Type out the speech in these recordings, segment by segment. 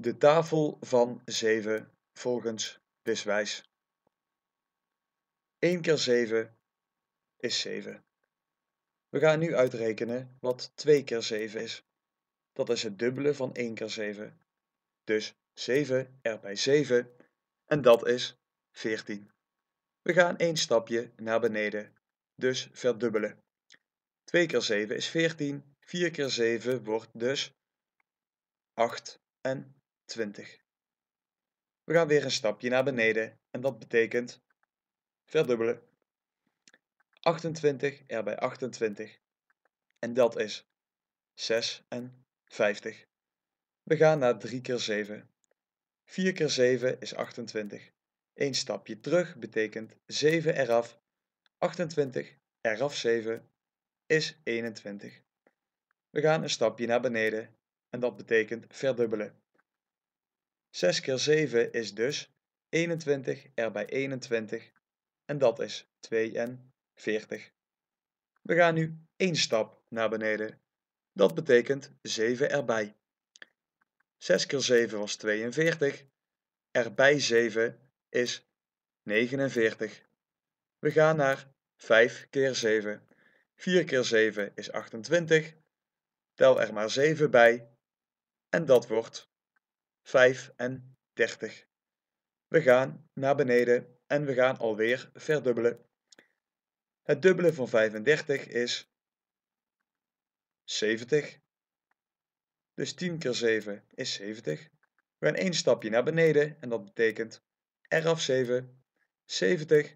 De tafel van 7 volgens Wiswijs. 1 keer 7 is 7. We gaan nu uitrekenen wat 2 keer 7 is. Dat is het dubbele van 1 keer 7. Dus 7 erbij 7 en dat is 14. We gaan één stapje naar beneden, dus verdubbelen. 2 keer 7 is 14, 4 keer 7 wordt dus 8 en 20. We gaan weer een stapje naar beneden en dat betekent verdubbelen. 28 erbij 28 en dat is 56. We gaan naar 3 keer 7. 4 keer 7 is 28. Eén stapje terug betekent 7 eraf. 28 eraf 7 is 21. We gaan een stapje naar beneden en dat betekent verdubbelen. 6 keer 7 is dus 21 erbij 21 en dat is 42. We gaan nu één stap naar beneden. Dat betekent 7 erbij. 6 keer 7 was 42, erbij 7 is 49. We gaan naar 5 keer 7. 4 keer 7 is 28. Tel er maar 7 bij en dat wordt 35. We gaan naar beneden en we gaan alweer verdubbelen. Het dubbelen van 35 is 70. Dus 10 keer 7 is 70. We gaan één stapje naar beneden en dat betekent eraf 7, 70,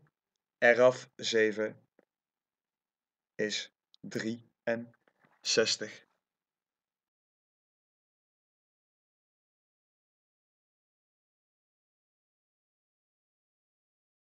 eraf 7 is 63.